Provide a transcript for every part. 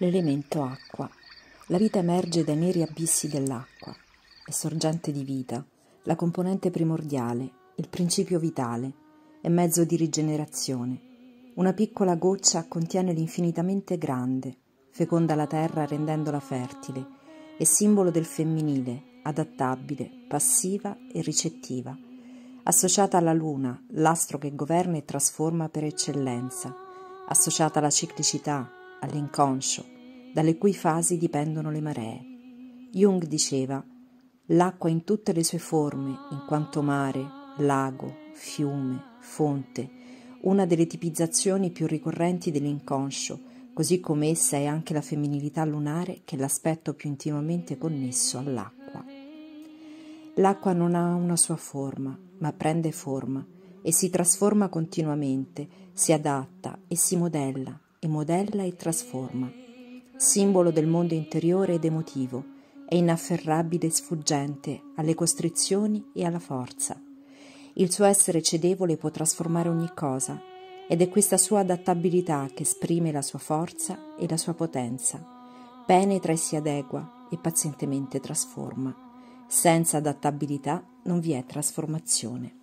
l'elemento acqua. La vita emerge dai neri abissi dell'acqua. È sorgente di vita, la componente primordiale, il principio vitale, è mezzo di rigenerazione. Una piccola goccia contiene l'infinitamente grande, feconda la terra rendendola fertile, è simbolo del femminile, adattabile, passiva e ricettiva, associata alla luna, l'astro che governa e trasforma per eccellenza, associata alla ciclicità, all'inconscio, dalle cui fasi dipendono le maree. Jung diceva l'acqua in tutte le sue forme, in quanto mare, lago, fiume, fonte, una delle tipizzazioni più ricorrenti dell'inconscio, così come essa è anche la femminilità lunare che è l'aspetto più intimamente connesso all'acqua. L'acqua non ha una sua forma, ma prende forma e si trasforma continuamente, si adatta e si modella, e modella e trasforma. Simbolo del mondo interiore ed emotivo, è inafferrabile e sfuggente alle costrizioni e alla forza. Il suo essere cedevole può trasformare ogni cosa ed è questa sua adattabilità che esprime la sua forza e la sua potenza. Penetra e si adegua e pazientemente trasforma. Senza adattabilità non vi è trasformazione.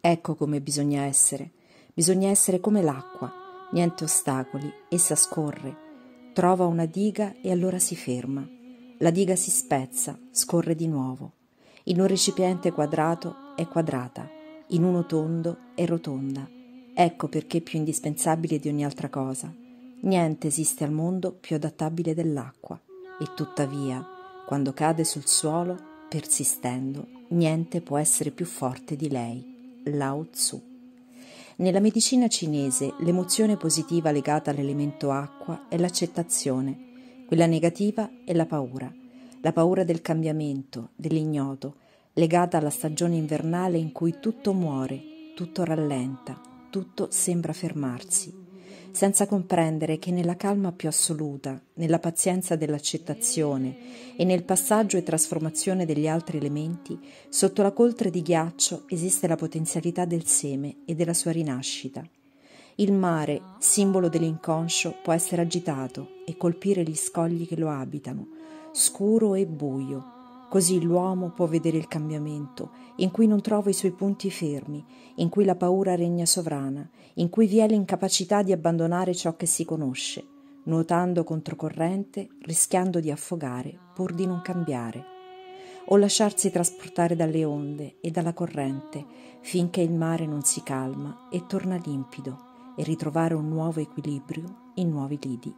Ecco come bisogna essere. Bisogna essere come l'acqua, Niente ostacoli, essa scorre, trova una diga e allora si ferma. La diga si spezza, scorre di nuovo. In un recipiente quadrato è quadrata, in uno tondo è rotonda. Ecco perché è più indispensabile di ogni altra cosa. Niente esiste al mondo più adattabile dell'acqua e tuttavia, quando cade sul suolo, persistendo, niente può essere più forte di lei. Lao Tzu. Nella medicina cinese l'emozione positiva legata all'elemento acqua è l'accettazione, quella negativa è la paura, la paura del cambiamento, dell'ignoto, legata alla stagione invernale in cui tutto muore, tutto rallenta, tutto sembra fermarsi, senza comprendere che nella calma più assoluta, nella pazienza dell'accettazione e nel passaggio e trasformazione degli altri elementi, sotto la coltre di ghiaccio esiste la potenzialità del seme e della sua rinascita. Il mare, simbolo dell'inconscio, può essere agitato e colpire gli scogli che lo abitano, scuro e buio, Così l'uomo può vedere il cambiamento, in cui non trova i suoi punti fermi, in cui la paura regna sovrana, in cui vi è l'incapacità di abbandonare ciò che si conosce, nuotando controcorrente, rischiando di affogare pur di non cambiare, o lasciarsi trasportare dalle onde e dalla corrente finché il mare non si calma e torna limpido e ritrovare un nuovo equilibrio in nuovi lidi.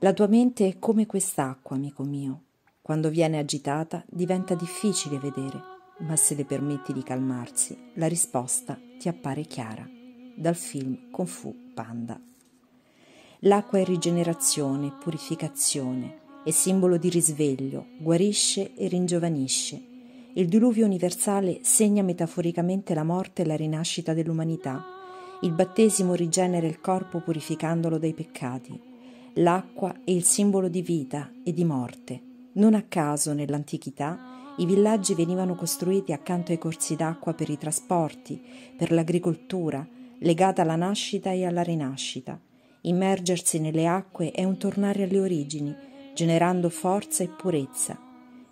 La tua mente è come quest'acqua, amico mio quando viene agitata diventa difficile vedere, ma se le permetti di calmarsi, la risposta ti appare chiara. Dal film Kung Fu Panda. L'acqua è rigenerazione, purificazione, è simbolo di risveglio, guarisce e ringiovanisce. Il diluvio universale segna metaforicamente la morte e la rinascita dell'umanità. Il battesimo rigenera il corpo purificandolo dai peccati. L'acqua è il simbolo di vita e di morte, non a caso nell'antichità i villaggi venivano costruiti accanto ai corsi d'acqua per i trasporti, per l'agricoltura, legata alla nascita e alla rinascita. Immergersi nelle acque è un tornare alle origini, generando forza e purezza.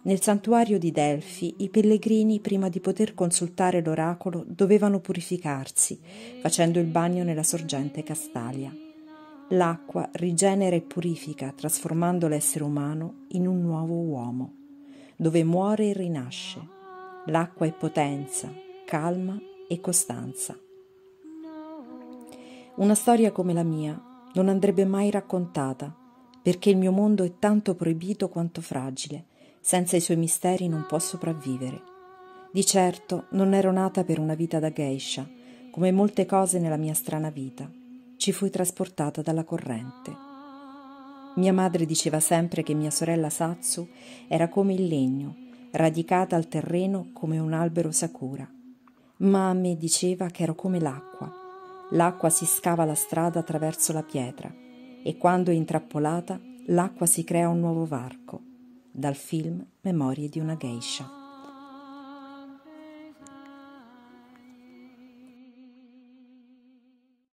Nel santuario di Delfi i pellegrini, prima di poter consultare l'oracolo, dovevano purificarsi, facendo il bagno nella sorgente Castalia l'acqua rigenera e purifica, trasformando l'essere umano in un nuovo uomo, dove muore e rinasce. L'acqua è potenza, calma e costanza. Una storia come la mia non andrebbe mai raccontata, perché il mio mondo è tanto proibito quanto fragile, senza i suoi misteri non può sopravvivere. Di certo non ero nata per una vita da geisha, come molte cose nella mia strana vita ci fui trasportata dalla corrente. Mia madre diceva sempre che mia sorella Satsu era come il legno, radicata al terreno come un albero sakura, ma a me diceva che ero come l'acqua. L'acqua si scava la strada attraverso la pietra e quando è intrappolata l'acqua si crea un nuovo varco. Dal film Memorie di una geisha.